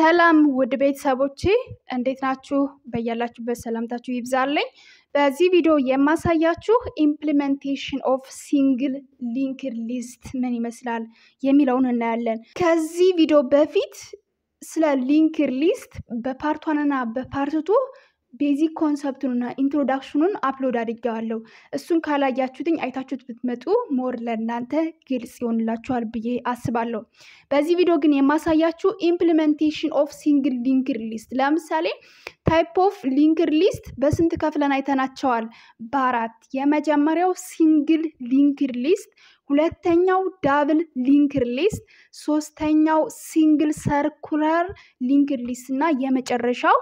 ሰላም ውድ ቤተሰቦቼ እንዴት ናችሁ? በያላችሁበት ሰላምታችሁ ይብዛልኝ። በዚህ ቪዲዮ የማሳያችሁ ኢምፕሊሜንቴሽን ኦፍ ሲንግል ሊንክድ ሊስት ምን ይመስላል የሚለውን እናያለን። ከዚህ ቪዲዮ በፊት ስለ ሊንክድ ሊስት በፓርቷንና በፓርቱ ቤዚክ ኮንሰፕቱንና ኢንትሮዳክሽኑን አፕሎድ አድርጌዋለሁ። እሱን ካላያችሁትኝ አይታችሁት ብትመጡ ሞር ለእናንተ ግልጽ ይሆንላችኋል ብዬ አስባለሁ። በዚህ ቪዲዮ ግን የማሳያችሁ ኢምፕሊመንቴሽን ኦፍ ሲንግል ሊንክድ ሊስት፣ ለምሳሌ ታይፕ ኦፍ ሊንክድ ሊስት በስንት ከፍለን አይተናቸዋል? በአራት። የመጀመሪያው ሲንግል ሊንክድ ሊስት፣ ሁለተኛው ዳብል ሊንክር ሊስት፣ ሶስተኛው ሲንግል ሰርኩላር ሊንክድ ሊስት እና የመጨረሻው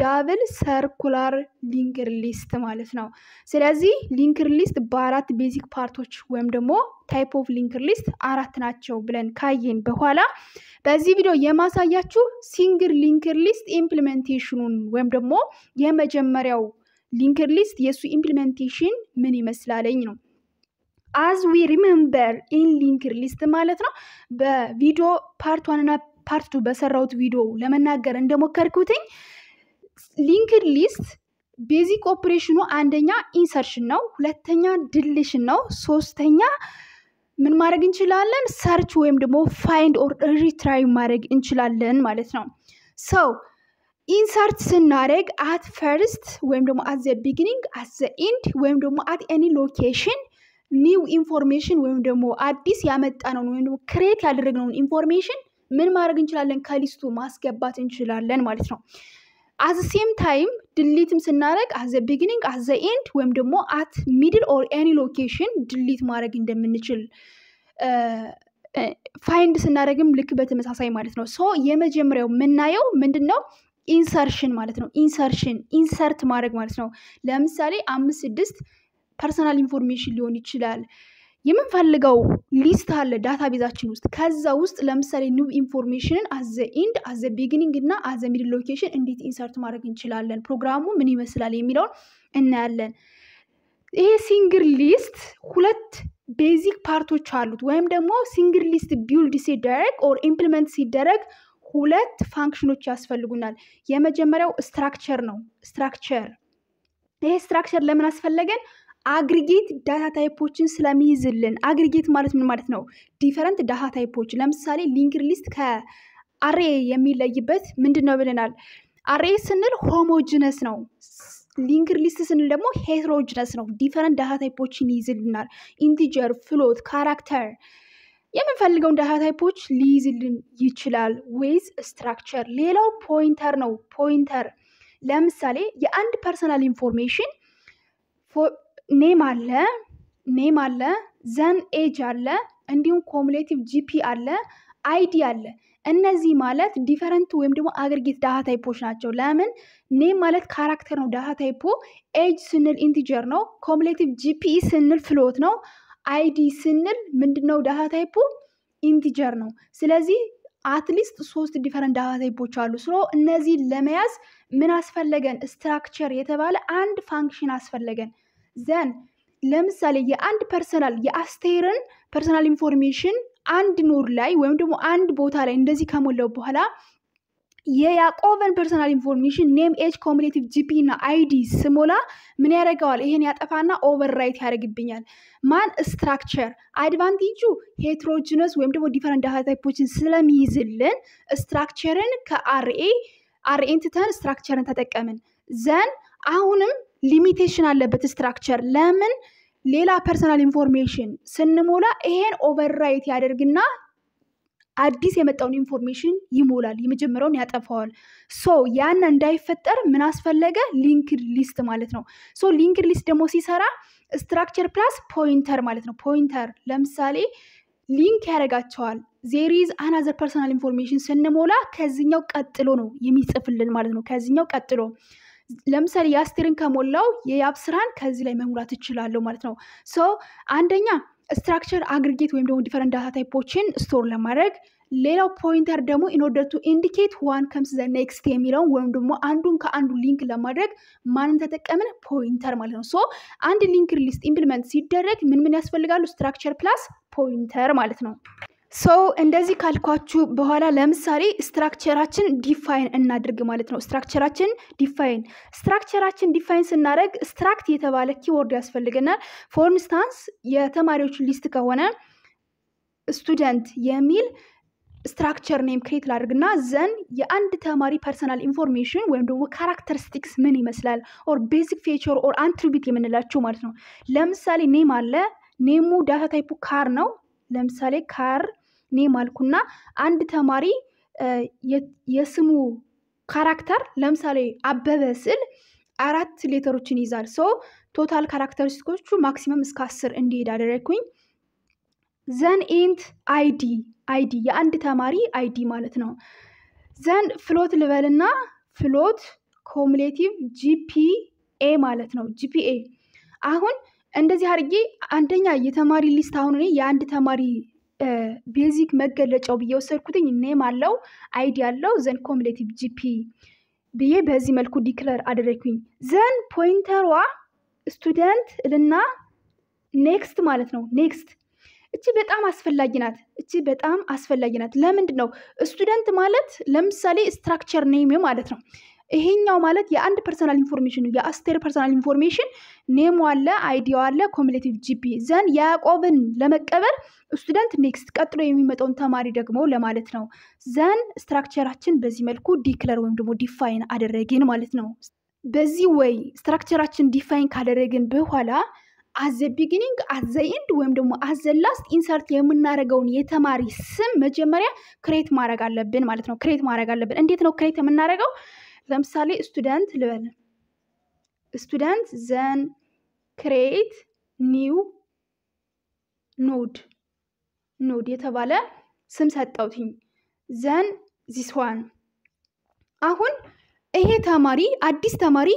ዳብል ሰርኩላር ሊንክድ ሊስት ማለት ነው። ስለዚህ ሊንክድ ሊስት በአራት ቤዚክ ፓርቶች ወይም ደግሞ ታይፕ ኦፍ ሊንክድ ሊስት አራት ናቸው ብለን ካየን በኋላ በዚህ ቪዲዮ የማሳያችሁ ሲንግል ሊንክድ ሊስት ኢምፕሊሜንቴሽኑን ወይም ደግሞ የመጀመሪያው ሊንክድ ሊስት የእሱ ኢምፕሊሜንቴሽን ምን ይመስላለኝ ነው። አዝ ዊ ሪመምበር ኢን ሊንክድ ሊስት ማለት ነው። በቪዲዮ ፓርት እና ፓርት ቱ በሰራሁት ቪዲዮ ለመናገር እንደሞከርኩትኝ ሊንክድ ሊስት ቤዚክ ኦፕሬሽኑ አንደኛ ኢንሰርሽን ነው፣ ሁለተኛ ድልሽን ነው፣ ሶስተኛ ምን ማድረግ እንችላለን? ሰርች ወይም ደግሞ ፋይንድ ኦር ሪትራይ ማድረግ እንችላለን ማለት ነው። ሰው ኢንሰርት ስናደርግ አት ፈርስት ወይም ደግሞ አት ዘ አት ዘ ኢንድ ወይም ደግሞ አት ኤኒ ሎኬሽን ኒው ኢንፎርሜሽን ወይም ደግሞ አዲስ ያመጣነውን ወይም ደግሞ ክሬት ያደረግነውን ኢንፎርሜሽን ምን ማድረግ እንችላለን? ከሊስቱ ማስገባት እንችላለን ማለት ነው። አዘ ሴም ታይም ድሊትም ስናደረግ አዘ ቢግኒንግ አዘ ኤንድ ወይም ደግሞ አት ሚድል ኦር ኤኒ ሎኬሽን ድሊት ማድረግ እንደምንችል ፋይንድ ስናደረግም ልክ በተመሳሳይ ማለት ነው። ሶ የመጀመሪያው የምናየው ምንድን ነው? ኢንሰርሽን ማለት ነው። ኢንሰርሽን ኢንሰርት ማድረግ ማለት ነው። ለምሳሌ አምስት ስድስት ፐርሰናል ኢንፎርሜሽን ሊሆን ይችላል። የምንፈልገው ሊስት አለ ዳታ ቤዛችን ውስጥ። ከዛ ውስጥ ለምሳሌ ኒው ኢንፎርሜሽንን አዘ ኢንድ አዘ ቢግኒንግ እና አዘ ሚድል ሎኬሽን እንዴት ኢንሰርት ማድረግ እንችላለን፣ ፕሮግራሙ ምን ይመስላል የሚለውን እናያለን። ይሄ ሲንግል ሊስት ሁለት ቤዚክ ፓርቶች አሉት። ወይም ደግሞ ሲንግል ሊስት ቢውልድ ሲደረግ ኦር ኢምፕሊመንት ሲደረግ ሁለት ፋንክሽኖች ያስፈልጉናል። የመጀመሪያው ስትራክቸር ነው። ስትራክቸር ይሄ ስትራክቸር ለምን አስፈለገን? አግሪጌት ዳታ ታይፖችን ስለሚይዝልን አግሪጌት ማለት ምን ማለት ነው? ዲፈረንት ዳታ ታይፖች ለምሳሌ ሊንክድ ሊስት ከአሬ የሚለይበት ምንድን ነው ብለናል? አሬ ስንል ሆሞጅነስ ነው። ሊንክድ ሊስት ስንል ደግሞ ሄትሮጅነስ ነው። ዲፈረንት ዳታ ታይፖችን ይይዝልናል። ኢንቲጀር፣ ፍሎት፣ ካራክተር የምንፈልገውን ዳታ ታይፖች ሊይዝልን ይችላል። ዊዝ ስትራክቸር። ሌላው ፖይንተር ነው። ፖይንተር ለምሳሌ የአንድ ፐርሰናል ኢንፎርሜሽን ኔም አለ ኔም አለ ዘን ኤጅ አለ እንዲሁም ኮሙሌቲቭ ጂፒ አለ አይዲ አለ። እነዚህ ማለት ዲፈረንት ወይም ደግሞ አግሪጌት ዳታ ታይፖች ናቸው። ለምን ኔም ማለት ካራክተር ነው ዳታ ታይፖ፣ ኤጅ ስንል ኢንቲጀር ነው፣ ኮሙሌቲቭ ጂፒ ስንል ፍሎት ነው፣ አይዲ ስንል ምንድነው ዳታ ታይፖ ኢንቲጀር ነው። ስለዚህ አትሊስት ሶስት ዲፈረንት ዳታ ታይፖች አሉ። ስለ እነዚህ ለመያዝ ምን አስፈለገን? ስትራክቸር የተባለ አንድ ፋንክሽን አስፈለገን። ዘን ለምሳሌ የአንድ ፐርሰናል የአስቴርን ፐርሰናል ኢንፎርሜሽን አንድ ኖር ላይ ወይም ደግሞ አንድ ቦታ ላይ እንደዚህ ከሞላው በኋላ የያዕቆብን ፐርሰናል ኢንፎርሜሽን ኔም ኤጅ ኮሚኒቲቭ ጂፒ እና አይዲ ስሞላ ምን ያደርገዋል? ይሄን ያጠፋና ኦቨር ራይት ያደርግብኛል። ማን ስትራክቸር አድቫንቴጁ ሄትሮጂነስ ወይም ደግሞ ዲፈረንት ዳታ ታይፖችን ስለሚይዝልን ስትራክቸርን ከአርኤ አርኤን ትተን ስትራክቸርን ተጠቀምን ዘን አሁንም ሊሚቴሽን አለበት ስትራክቸር። ለምን ሌላ ፐርሰናል ኢንፎርሜሽን ስንሞላ ይሄን ኦቨርራይት ያደርግና አዲስ የመጣውን ኢንፎርሜሽን ይሞላል፣ የመጀመሪያውን ያጠፋዋል። ሶ ያን እንዳይፈጠር ምን አስፈለገ? ሊንክድ ሊስት ማለት ነው። ሶ ሊንክድ ሊስት ደግሞ ሲሰራ ስትራክቸር ፕላስ ፖይንተር ማለት ነው። ፖይንተር ለምሳሌ ሊንክ ያደርጋቸዋል። ዜሪዝ አናዘር ፐርሰናል ኢንፎርሜሽን ስንሞላ ከዚኛው ቀጥሎ ነው የሚጽፍልን ማለት ነው። ከዚኛው ቀጥሎ ለምሳሌ የአስቴርን ከሞላው የያብ ስራን ከዚህ ላይ መሙላት እችላለሁ ማለት ነው። ሶ አንደኛ ስትራክቸር አግሪጌት ወይም ደግሞ ዲፈረንት ዳታ ታይፖችን ስቶር ለማድረግ ሌላው ፖይንተር ደግሞ ኢንኦርደር ቱ ኢንዲኬት ዋን ከምስ ዘ ኔክስት የሚለውን ወይም ደግሞ አንዱን ከአንዱ ሊንክ ለማድረግ ማንን ተጠቀምን? ፖይንተር ማለት ነው። ሶ አንድ ሊንክ ሊስት ኢምፕሊመንት ሲደረግ ምን ምን ያስፈልጋሉ? ስትራክቸር ፕላስ ፖይንተር ማለት ነው። ሰው እንደዚህ ካልኳችሁ በኋላ ለምሳሌ ስትራክቸራችን ዲፋይን እናድርግ ማለት ነው። ስትራክቸራችን ዲፋይን ስትራክቸራችን ዲፋይን ስናደርግ ስትራክት የተባለ ኪወርድ ያስፈልገናል። ፎር ኢንስታንስ የተማሪዎች ሊስት ከሆነ ስቱደንት የሚል ስትራክቸር ኔም ክሬት ላድርግና ዘን የአንድ ተማሪ ፐርሰናል ኢንፎርሜሽን ወይም ደግሞ ካራክተሪስቲክስ ምን ይመስላል ኦር ቤዚክ ፌቸር ኦር አንትሪቢት የምንላቸው ማለት ነው። ለምሳሌ ኔም አለ። ኔሙ ዳታ ታይፑ ካር ነው። ለምሳሌ ካር እኔ ማልኩና አንድ ተማሪ የስሙ ካራክተር ለምሳሌ አበበ ስል አራት ሌተሮችን ይዛል። ሰው ቶታል ካራክተሪስቲኮቹ ማክሲመም እስከ አስር እንዲሄድ አደረግኩኝ። ዘን ኢንት አይዲ አይዲ የአንድ ተማሪ አይዲ ማለት ነው። ዘን ፍሎት ልበልና ፍሎት ኮሙሌቲቭ ጂፒኤ ማለት ነው። ጂፒኤ አሁን እንደዚህ አድርጌ አንደኛ የተማሪ ሊስት አሁን እኔ የአንድ ተማሪ ቤዚክ መገለጫው ብዬ ወሰድኩትኝ ኔም አለው አይዲ አለው ዘን ኮምሌቲቭ ጂፒ ብዬ በዚህ መልኩ ዲክለር አደረግኩኝ። ዘን ፖይንተሯ ስቱደንት እልና ኔክስት ማለት ነው። ኔክስት እቺ በጣም አስፈላጊ ናት። እቺ በጣም አስፈላጊ ናት። ለምንድን ነው ስቱደንት ማለት ለምሳሌ ስትራክቸር ኔም ማለት ነው። ይሄኛው ማለት የአንድ ፐርሰናል ኢንፎርሜሽን ነው። የአስቴር ፐርሰናል ኢንፎርሜሽን ኔሙ አለ፣ አይዲያ አለ፣ ኮሚሌቲቭ ጂፒ ዘን ያዕቆብን ለመቀበል ስቱደንት ኔክስት ቀጥሎ የሚመጣውን ተማሪ ደግሞ ለማለት ነው። ዘን ስትራክቸራችን በዚህ መልኩ ዲክለር ወይም ደግሞ ዲፋይን አደረግን ማለት ነው። በዚህ ወይ ስትራክቸራችን ዲፋይን ካደረግን በኋላ አዘ ቢግኒንግ አዘ ኢንድ ወይም ደግሞ አዘ ላስት ኢንሰርት የምናደርገውን የተማሪ ስም መጀመሪያ ክሬት ማድረግ አለብን ማለት ነው። ክሬት ማድረግ አለብን። እንዴት ነው ክሬት የምናደርገው? ለምሳሌ ስቱደንት ልበል። ስቱደንት ዘን ክሬት ኒው ኖድ ኖድ የተባለ ስም ሰጠውትኝ። ዘን ዚስዋን አሁን ይሄ ተማሪ አዲስ ተማሪ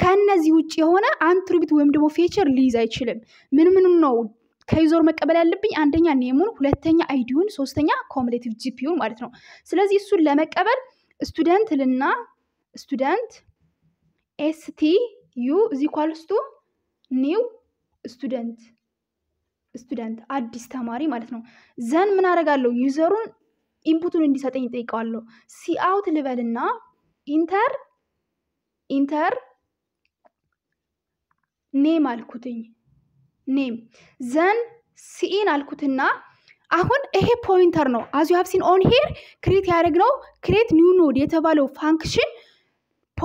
ከእነዚህ ውጭ የሆነ አንትሪቢት ወይም ደግሞ ፌቸር ሊይዝ አይችልም። ምን ምን ነው ከዩዘር መቀበል ያለብኝ? አንደኛ ኔሙን፣ ሁለተኛ አይዲውን፣ ሶስተኛ ኮምሌቲቭ ጂፒዩን ማለት ነው። ስለዚህ እሱን ለመቀበል ስቱደንት ልና ስቱደንት ኤስቲ ዩ እዚ ኳልስቱ ኒው ስቱደንት ስቱደንት አዲስ ተማሪ ማለት ነው። ዘን ምን አደርጋለሁ? ዩዘሩን ኢንፑቱን እንዲሰጠኝ ጠይቀዋለሁ። ሲአውት ልበልና ኢንተር ኢንተር ኔም አልኩትኝ ኔም ዘን ሲኢን አልኩትና አሁን ይሄ ፖይንተር ነው። አዚ ሀብሲን ኦን ሄር ክሬት ያደረግነው ክሬት ኒው ኖድ የተባለው ፋንክሽን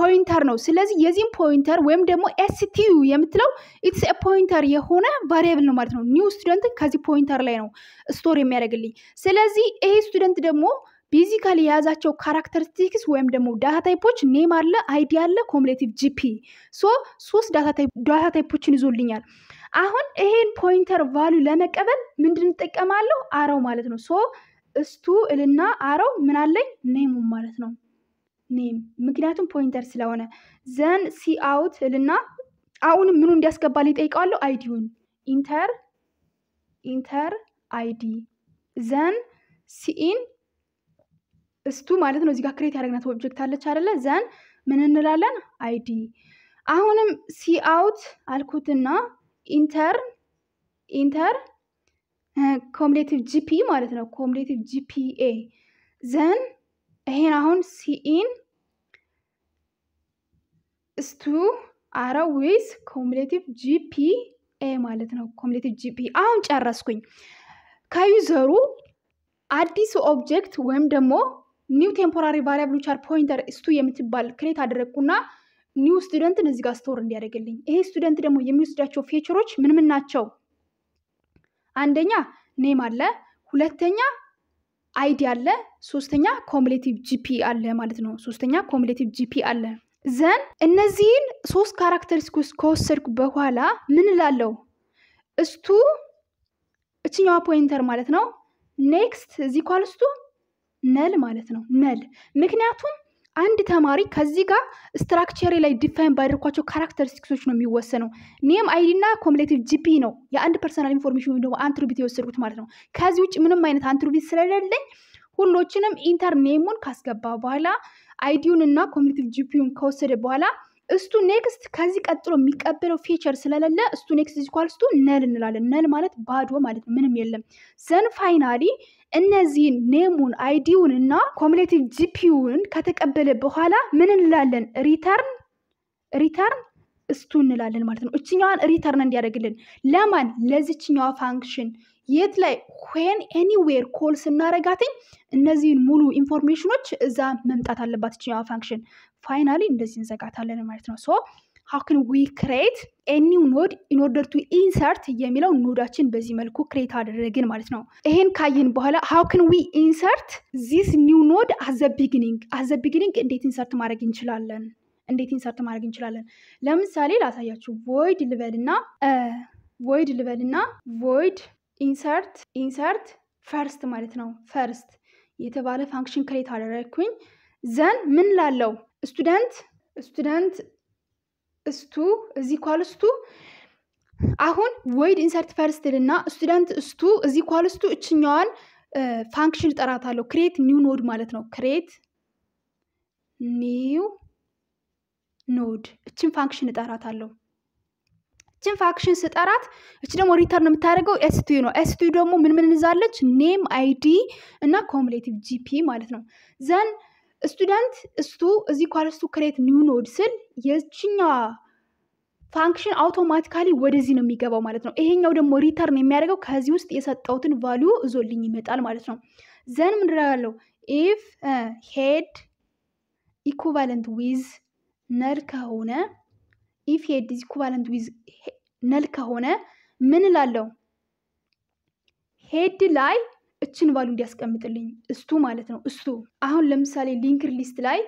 ፖይንተር ነው። ስለዚህ የዚህም ፖይንተር ወይም ደግሞ ኤስቲዩ የምትለው ኢትስ ፖይንተር የሆነ ቫሪያብል ነው ማለት ነው። ኒው ስቱደንት ከዚህ ፖይንተር ላይ ነው ስቶር የሚያደርግልኝ። ስለዚህ ይሄ ስቱደንት ደግሞ ቤዚካሊ የያዛቸው ካራክተሪስቲክስ ወይም ደግሞ ዳታ ታይፖች ኔም አለ፣ አይዲ አለ፣ ኮሙሌቲቭ ጂፒ ሶ ሶስት ዳታ ታይፖችን ይዞልኛል። አሁን ይሄን ፖይንተር ቫሉ ለመቀበል ምንድን እንጠቀማለሁ? አረው ማለት ነው። ሶ እስቱ እልና አረው ምናለኝ ኔሙ ማለት ነው። ኔም ምክንያቱም ፖይንተር ስለሆነ ዘን ሲ አውት ልና አሁንም ምኑ እንዲያስገባ ሊጠይቀዋለሁ አይዲውን ኢንተር ኢንተር አይዲ ዘን ሲኢን እስቱ ማለት ነው። እዚጋ ክሬት ያደረግናት ኦብጀክት አለች አደለ? ዘን ምን እንላለን? አይዲ አሁንም ሲ አውት አልኩትና ኢንተር ኢንተር ኮምሌቲቭ ጂፒ ማለት ነው። ኮምሌቲቭ ጂፒኤ ዘን ይሄን አሁን ሲኢን እስቱ አረ ወይስ ኮሙሌቲቭ ኤ ማለት ነው። ኮሙሌቲቭ ጂፒ አሁን ጨረስኩኝ። ከዩዘሩ አዲስ ኦብጀክት ወይም ደግሞ ኒው ቴምፖራሪ ቫሪያብል ዊች አር ፖይንተር እስቱ የምትባል ክሬት አደረግኩና ኒው ስቱደንትን እዚህ ጋር ስቶር እንዲያደርግልኝ። ይሄ ስቱደንት ደግሞ የሚወስዳቸው ፌቸሮች ምን ምን ናቸው? አንደኛ ኔም አለ፣ ሁለተኛ አይዲ አለ፣ ሶስተኛ ኮሙሌቲቭ ጂፒ አለ ማለት ነው። ሶስተኛ ኮሙሌቲቭ ጂፒ አለ። ዘን እነዚህን ሶስት ካራክተሪስቲክስ ከወሰድኩ በኋላ ምን ላለው እስቱ እችኛዋ ፖይንተር ማለት ነው። ኔክስት እዚህ ኳልስቱ ነል ማለት ነው ነል። ምክንያቱም አንድ ተማሪ ከዚህ ጋር ስትራክቸሪ ላይ ዲፋይን ባደረኳቸው ካራክተሪስቲክሶች ነው የሚወሰነው። ኔም አይዲ እና ኮምሌቲቭ ጂፒ ነው የአንድ ፐርሰናል ኢንፎርሜሽን ወይም ደግሞ አንትሪቢት የወሰድኩት ማለት ነው። ከዚህ ውጭ ምንም አይነት አንትሪቢት ስለሌለኝ ሁሎችንም ኢንተር ኔሙን ካስገባ በኋላ አይዲውን እና ኮግኒቲቭ ጂፒዩን ከወሰደ በኋላ እሱ ኔክስት ከዚህ ቀጥሎ የሚቀበለው ፊቸር ስለሌለ እሱ ኔክስት ኳልስቱ ነል እንላለን። ነል ማለት ባዶ ማለት ነው፣ ምንም የለም። ዘን ፋይናሊ እነዚህን ኔሙን አይዲውን እና ኮሚሌቲቭ ጂፒዩን ከተቀበለ በኋላ ምን እንላለን? ሪተርን ሪተርን እስቱ እንላለን ማለት ነው። እችኛዋን ሪተርን እንዲያደርግልን ለማን? ለዚችኛዋ ፋንክሽን የት ላይ ዌን ኤኒዌር ኮል ስናረጋትኝ እነዚህን ሙሉ ኢንፎርሜሽኖች እዛ መምጣት አለባት ይችኛዋ ፋንክሽን። ፋይናሊ እንደዚህ እንዘጋታለን ማለት ነው። ሶ ሀክን ዊ ክሬት ኒው ኖድ ኢንኦርደር ቱ ኢንሰርት የሚለው ኖዳችን በዚህ መልኩ ክሬት አደረግን ማለት ነው። ይሄን ካየን በኋላ ሀውክን ዊ ኢንሰርት ዚስ ኒው ኖድ አዘ ቢግኒንግ አዘ ቢግኒንግ እንዴት ኢንሰርት ማድረግ እንችላለን? እንዴት ኢንሰርት ማድረግ እንችላለን? ለምሳሌ ላሳያችሁ ቮይድ ልበልና ቮይድ ልበልና ቮይድ ኢንሰርት ኢንሰርት ፈርስት ማለት ነው። ፈርስት የተባለ ፋንክሽን ክሬት አደረግኩኝ። ዘን ምን ላለው ስቱደንት ስቱደንት እስቱ እዚህ ኳል እስቱ አሁን ወይድ ኢንሰርት ፈርስት ልና ስቱደንት እስቱ እዚህ ኳል እስቱ እችኛዋን ፋንክሽን እጠራታለሁ። ክሬት ኒው ኖድ ማለት ነው። ክሬት ኒው ኖድ እችን ፋንክሽን እጠራታለሁ። ችን ፋክሽን ስጠራት እች ደግሞ ሪተርን የምታደርገው ኤስቲዩ ነው። ኤስቲዩ ደግሞ ምን ምን እንዛለች? ኔም አይዲ እና ኮሙሌቲቭ ጂፒ ማለት ነው። ዘን ስቱደንት እስቱ እዚ ኳልስቱ ክሬት ኒው ኖድ ስል የችኛዋ ፋንክሽን አውቶማቲካሊ ወደዚህ ነው የሚገባው ማለት ነው። ይሄኛው ደግሞ ሪተርን የሚያደርገው ከዚህ ውስጥ የሰጠውትን ቫሊዩ እዞልኝ ይመጣል ማለት ነው። ዘን ምንድረጋለው ኢፍ ሄድ ኢኩቫለንት ዊዝ ነድ ከሆነ ኢፍ ሄድ ኢዝ ኢኩቫለንት ዊዝ ነል ከሆነ ምን እላለሁ? ሄድ ላይ እችን ቫሉ እንዲያስቀምጥልኝ እስቱ ማለት ነው። እስቱ አሁን ለምሳሌ ሊንክድ ሊስት ላይ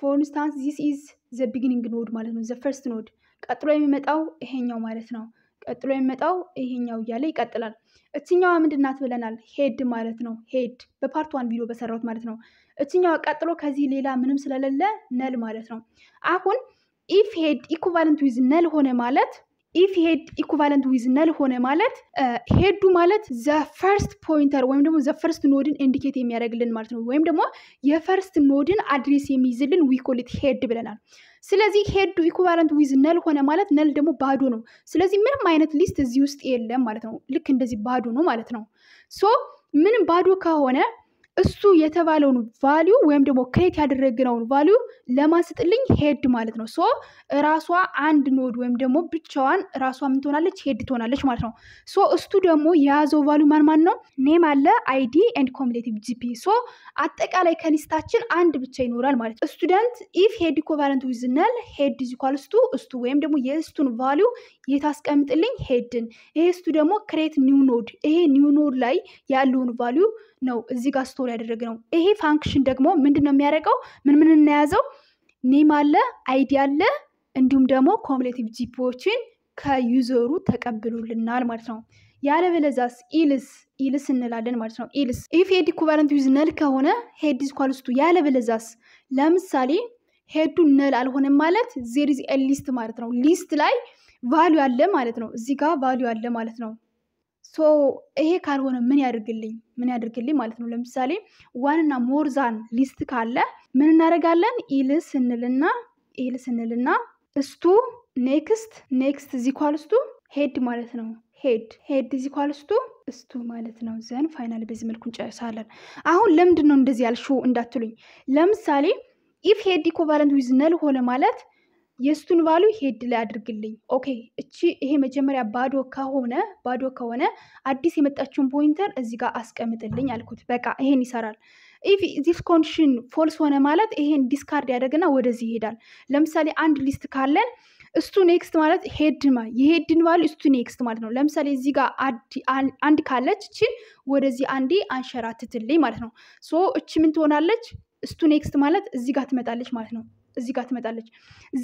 ፎር ኢንስታንስ ዚስ ኢዝ ዘ ቢግኒንግ ኖድ ማለት ነው። ዘ ፈርስት ኖድ ቀጥሎ የሚመጣው ይሄኛው ማለት ነው። ቀጥሎ የሚመጣው ይሄኛው እያለ ይቀጥላል። እችኛዋ ምንድናት ብለናል? ሄድ ማለት ነው። ሄድ በፓርት ዋን ቪዲዮ በሰራሁት ማለት ነው። እችኛዋ ቀጥሎ ከዚህ ሌላ ምንም ስለሌለ ነል ማለት ነው። አሁን ኢፍ ሄድ ኢኩቫለንት ዊዝ ነል ሆነ ማለት ኢፍ ሄድ ኢኩቫለንት ዊዝ ነል ሆነ ማለት ሄዱ ማለት ዘ ፈርስት ፖይንተር ወይም ደግሞ ዘ ፈርስት ኖድን ኢንዲኬት የሚያደርግልን ማለት ነው። ወይም ደግሞ የፈርስት ኖድን አድሬስ የሚይዝልን ዊኮሊት ሄድ ብለናል። ስለዚህ ሄዱ ኢኩቫለንት ዊዝ ነል ሆነ ማለት ነል ደግሞ ባዶ ነው። ስለዚህ ምንም አይነት ሊስት እዚህ ውስጥ የለም ማለት ነው። ልክ እንደዚህ ባዶ ነው ማለት ነው። ሶ ምንም ባዶ ከሆነ እሱ የተባለውን ቫሊዩ ወይም ደግሞ ክሬት ያደረግነውን ቫሊዩ ለማስጥልኝ ሄድ ማለት ነው። ሶ ራሷ አንድ ኖድ ወይም ደግሞ ብቻዋን ራሷ ምን ትሆናለች? ሄድ ትሆናለች ማለት ነው። ሶ እሱ ደግሞ የያዘው ቫሊዩ ማን ማን ነው? ኔም አለ አይዲ ኤንድ ኮምሌቲቭ ጂፒ። ሶ አጠቃላይ ከሊስታችን አንድ ብቻ ይኖራል ማለት ነው። ስቱደንት ኢፍ ሄድ ኮቫለንት ዊዝነል ሄድ ዚኳል ስቱ እስቱ ወይም ደግሞ የእስቱን ቫሊዩ የታስቀምጥልኝ ሄድን። ይሄ እስቱ ደግሞ ክሬት ኒው ኖድ ይሄ ኒው ኖድ ላይ ያለውን ቫሊዩ ነው እዚህ ጋር ያደረግ ነው። ይሄ ፋንክሽን ደግሞ ምንድን ነው የሚያደርገው? ምን ምን እናያዘው? ኔም አለ፣ አይዲ አለ፣ እንዲሁም ደግሞ ኮምሌቲቭ ጂፒዎችን ከዩዘሩ ተቀብሉልናል ማለት ነው። ያለበለዛስ ኢልስ ኢልስ እንላለን ማለት ነው። ኢልስ ኢፍ ሄድ ኢኩቫለንት ዩዝ ነል ከሆነ ሄድ ኢዝ ኳልስቱ። ያለበለዛስ ለምሳሌ ሄዱ ነል አልሆነም ማለት ዜር ኢዝ ኤ ሊስት ማለት ነው። ሊስት ላይ ቫሉ አለ ማለት ነው። እዚህ ጋር ቫሉ አለ ማለት ነው። ይሄ ካልሆነ ምን ያደርግልኝ ምን ያደርግልኝ ማለት ነው። ለምሳሌ ዋንና ሞርዛን ሊስት ካለ ምን እናደርጋለን? ኢል ስንልና ኢል ስንልና እስቱ ኔክስት ኔክስት ዚኳልስቱ ሄድ ማለት ነው። ሄድ ሄድ ዚኳልስቱ እስቱ ማለት ነው። ዘን ፋይናል በዚህ መልኩ እንጨርሳለን። አሁን ለምንድን ነው እንደዚህ ያልሽው እንዳትሉኝ። ለምሳሌ ኢፍ ሄድ ኢኮቫለንት ዊዝ ነል ሆነ ማለት የእሱን ቫሉ ሄድ ላይ አድርግልኝ። ኦኬ እቺ ይሄ መጀመሪያ ባዶ ከሆነ ባዶ ከሆነ አዲስ የመጣችውን ፖይንተር እዚህ ጋር አስቀምጥልኝ አልኩት። በቃ ይሄን ይሰራል። ኢፍ ዚስ ኮንዲሽን ፎልስ ሆነ ማለት ይሄን ዲስካርድ ያደርግና ወደዚህ ይሄዳል። ለምሳሌ አንድ ሊስት ካለን እሱ ኔክስት ማለት ሄድ ማለት የሄድን ቫሉ እሱ ኔክስት ማለት ነው። ለምሳሌ እዚህ ጋር አንድ ካለች እቺ ወደዚህ አንዴ አንሸራትትልኝ ማለት ነው። ሶ እቺ ምን ትሆናለች? እሱ ኔክስት ማለት እዚህ ጋር ትመጣለች ማለት ነው። እዚህ ጋር ትመጣለች።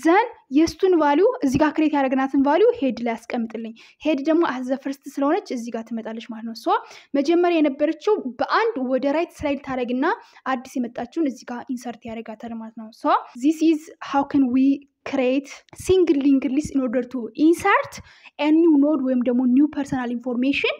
ዘን የእሱን ቫሊዩ እዚህ ጋር ክሬት ያደረግናትን ቫሊዩ ሄድ ላይ ያስቀምጥልኝ። ሄድ ደግሞ አዘ ፍርስት ስለሆነች እዚህ ጋር ትመጣለች ማለት ነው። ሶ መጀመሪያ የነበረችው በአንድ ወደ ራይት ስላይድ ታደረግና አዲስ የመጣችውን እዚህ ጋር ኢንሰርት ያደረጋታል ማለት ነው። ሶ ዚስ ኢዝ ሃው ከን ዊ ክሬት ሲንግል ሊንክ ሊስት ኢን ኦርደር ቱ ኢንሰርት ኒው ኖድ ወይም ደግሞ ኒው ፐርሰናል ኢንፎርሜሽን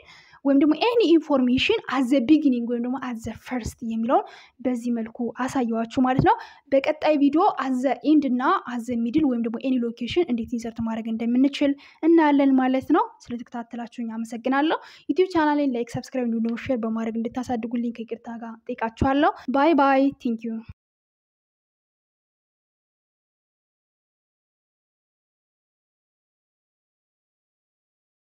ወይም ደግሞ ኤኒ ኢንፎርሜሽን አዘ ቢግኒንግ ወይም ደግሞ አዘ ፈርስት የሚለውን በዚህ መልኩ አሳየዋችሁ ማለት ነው። በቀጣይ ቪዲዮ አዘ ኢንድ እና አዘ ሚድል ወይም ደግሞ ኤኒ ሎኬሽን እንዴት ኢንሰርት ማድረግ እንደምንችል እናያለን ማለት ነው። ስለተከታተላችሁኝ አመሰግናለሁ። ዩቲዩብ ቻናሌን ላይክ፣ ሰብስክራይብ እንዲሁም ሼር በማድረግ እንድታሳድጉልኝ ከይቅርታ ጋር ጠይቃችኋለሁ። ባይ ባይ። ቲንክ ዩ